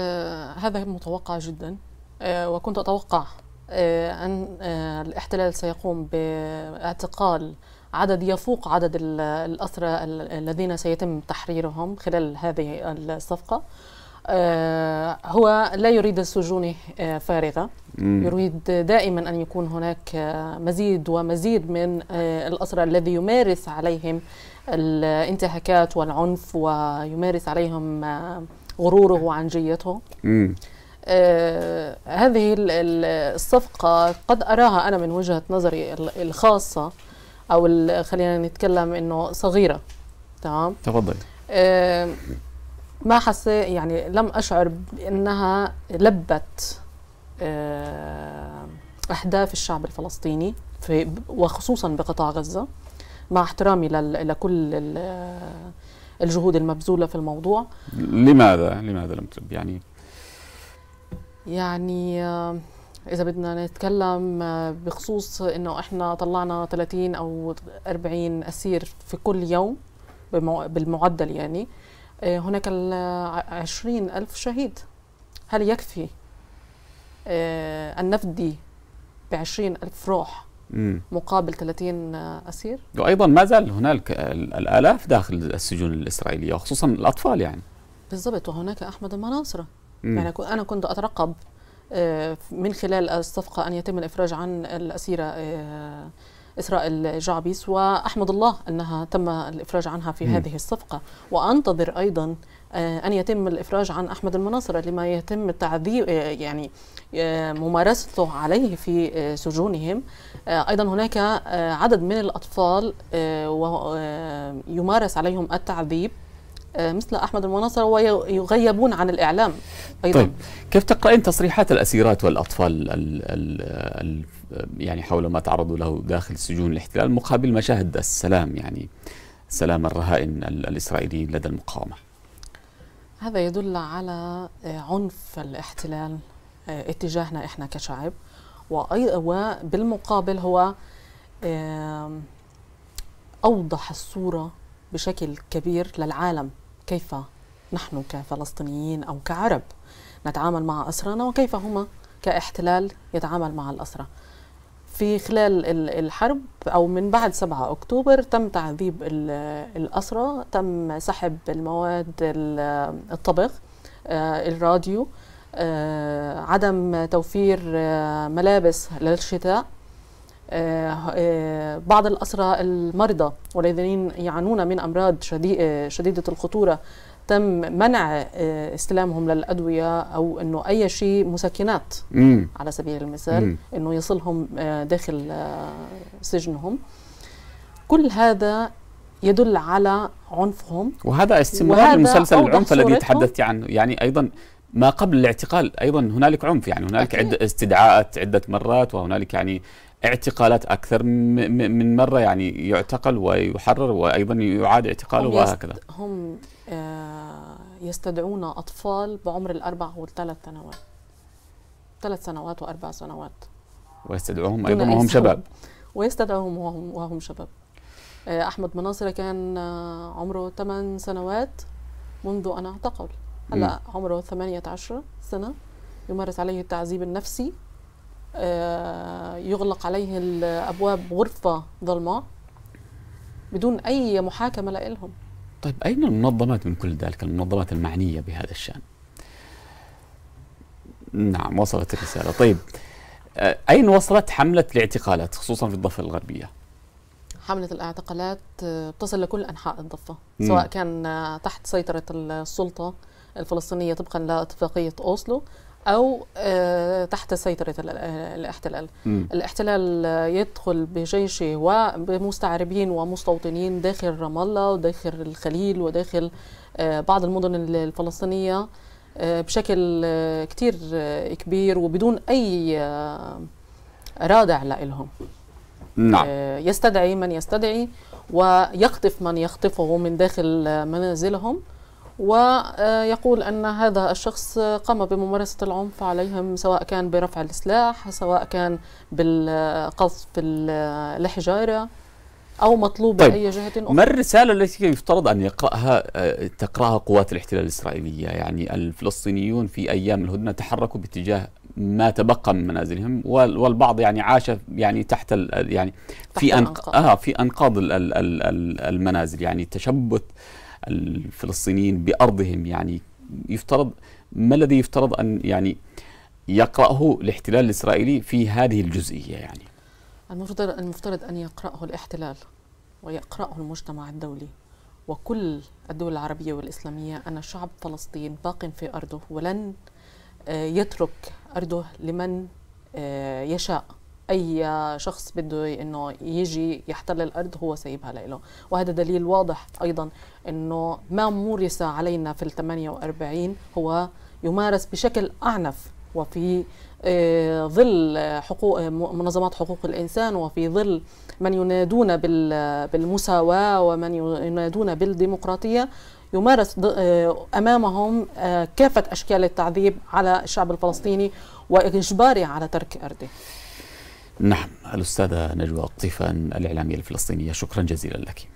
آه، هذا متوقع جدا آه، وكنت أتوقع آه، أن الاحتلال سيقوم باعتقال عدد يفوق عدد الأسرى الذين سيتم تحريرهم خلال هذه الصفقة هو لا يريد السجون فارغة يريد دائما أن يكون هناك مزيد ومزيد من الأسرى الذي يمارس عليهم الانتهاكات والعنف ويمارس عليهم غروره وعنجيته مم. آه هذه الصفقة قد أراها أنا من وجهة نظري الخاصة أو خلينا نتكلم إنه صغيرة تمام تفضل آه ما حسيت يعني لم أشعر بأنها لبت آه أهداف الشعب الفلسطيني في وخصوصا بقطاع غزة مع احترامي لكل الجهود المبذولة في الموضوع لماذا لماذا لم تلب يعني يعني آه، إذا بدنا نتكلم آه، بخصوص إنه إحنا طلعنا 30 أو 40 أسير في كل يوم بالمعدل يعني آه، هناك ال ألف شهيد هل يكفي أن نفدي ب ألف روح مقابل 30 اسير وايضا ما زال هنالك الالاف داخل السجون الاسرائيليه وخصوصا الاطفال يعني بالضبط وهناك احمد المناصره يعني انا كنت اترقب آه، من خلال الصفقه ان يتم الافراج عن الاسيره آه، إسراء الجعبيس وأحمد الله أنها تم الإفراج عنها في م. هذه الصفقة وأنتظر أيضا آه، أن يتم الإفراج عن أحمد المناصرة لما يتم تعذيب آه، يعني آه، ممارسته عليه في سجونهم أيضا هناك عدد من الأطفال يمارس عليهم التعذيب آه، مثل أحمد المناصر ويغيبون عن الإعلام أيضا طيب كيف تقرأين تصريحات الأسيرات والأطفال ال ال الـ يعني حول ما تعرضوا له داخل سجون الاحتلال مقابل مشاهد السلام يعني سلام الرهائن الإسرائيليين لدى المقاومة هذا يدل على آه، عنف الاحتلال آه، اتجاهنا احنا كشعب وبالمقابل هو اوضح الصوره بشكل كبير للعالم كيف نحن كفلسطينيين أو كعرب نتعامل مع أسرانا وكيف هما كاحتلال يتعامل مع الأسرى في خلال الحرب أو من بعد 7 أكتوبر تم تعذيب الأسرى تم سحب المواد الطبخ آه، الراديو آه، عدم توفير آه، ملابس للشتاء آه، آه، بعض الأسرى المرضى والذين يعانون من أمراض شديدة الخطورة تم منع آه، استلامهم للادويه او انه اي شيء مسكنات على سبيل المثال انه يصلهم داخل سجنهم كل هذا يدل على عنفهم وهذا استمرار المسلسل العنف الذي تحدثت عنه يعني ايضا ما قبل الاعتقال ايضا هنالك عنف يعني هنالك عدة استدعاءات عده مرات وهنالك يعني اعتقالات اكثر من مره يعني يعتقل ويحرر وايضا يعاد اعتقاله هم وهكذا هم آه، يستدعون اطفال بعمر الاربع والثلاث سنوات ثلاث سنوات واربع سنوات ويستدعوهم ايضا وهم شباب ويستدعوهم وهم, وهم شباب آه، احمد مناصر كان آه، عمره ثمان سنوات منذ ان اعتقل هلا عمره 18 سنه يمارس عليه التعذيب النفسي آه، يغلق عليه الابواب غرفه ظلماء بدون اي محاكمه لهم طيب اين المنظمات من كل ذلك المنظمات المعنيه بهذا الشان نعم وصلت الرساله طيب آه، اين وصلت حمله الاعتقالات خصوصا في الضفه الغربيه حملة الاعتقالات آه، تصل لكل أنحاء الضفة سواء كان تحت سيطرة السلطة الفلسطينية طبقا لاتفاقية أوسلو أو آه، تحت سيطرة آه، الاحتلال م. الاحتلال يدخل بجيشه وبمستعربين ومستوطنين داخل رام الله وداخل الخليل وداخل آه، بعض المدن الفلسطينية بشكل كتير كبير وبدون أي رادع لهم نعم. يستدعي من يستدعي ويخطف من يخطفه من داخل منازلهم ويقول أن هذا الشخص قام بممارسة العنف عليهم سواء كان برفع السلاح سواء كان بالقصف الحجارة أو مطلوب طيب. بأي جهة أخرى ما الرسالة التي يفترض أن يقرأها آه، تقرأها قوات الاحتلال الإسرائيلية يعني الفلسطينيون في أيام الهدنة تحركوا باتجاه ما تبقى من منازلهم والبعض يعني عاش يعني تحت يعني تحت في أنق... آه في انقاض المنازل يعني تشبث الفلسطينيين بأرضهم يعني يفترض ما الذي يفترض أن يعني يقرأه الاحتلال الإسرائيلي في هذه الجزئية يعني المفترض المفترض أن يقرأه الاحتلال ويقرأه المجتمع الدولي وكل الدول العربية والإسلامية أن شعب فلسطين باق في أرضه ولن آه، يترك أرضه لمن آه، يشاء اي شخص بده انه يجي يحتل الارض هو سايبها له وهذا دليل واضح ايضا انه ما مورس علينا في ال 48 هو يمارس بشكل اعنف وفي آه، ظل حقوق منظمات حقوق الانسان وفي ظل من ينادون بالمساواه ومن ينادون بالديمقراطيه يمارس آه، امامهم آه، كافه اشكال التعذيب على الشعب الفلسطيني واجباره على ترك ارضه نعم الأستاذة نجوى قطيفان الإعلامية الفلسطينية شكرا جزيلا لك